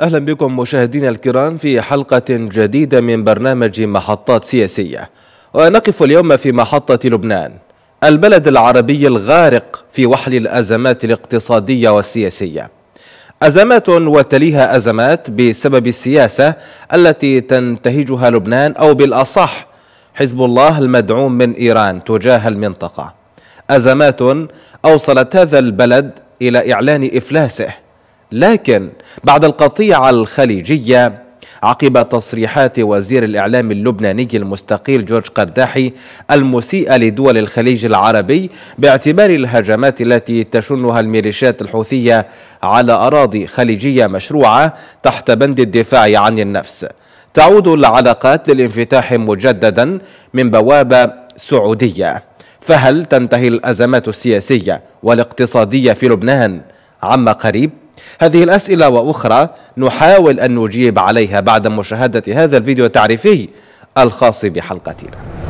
أهلا بكم مشاهدينا الكرام في حلقة جديدة من برنامج محطات سياسية ونقف اليوم في محطة لبنان البلد العربي الغارق في وحل الأزمات الاقتصادية والسياسية أزمات وتليها أزمات بسبب السياسة التي تنتهجها لبنان أو بالأصح حزب الله المدعوم من إيران تجاه المنطقة أزمات أوصلت هذا البلد إلى إعلان إفلاسه لكن بعد القطيعة الخليجية عقب تصريحات وزير الإعلام اللبناني المستقيل جورج قرداحي المسيئة لدول الخليج العربي باعتبار الهجمات التي تشنها الميليشيات الحوثية على أراضي خليجية مشروعة تحت بند الدفاع عن النفس تعود العلاقات للانفتاح مجددا من بوابة سعودية فهل تنتهي الأزمات السياسية والاقتصادية في لبنان عما قريب؟ هذه الأسئلة وأخرى نحاول أن نجيب عليها بعد مشاهدة هذا الفيديو التعريفي الخاص بحلقتنا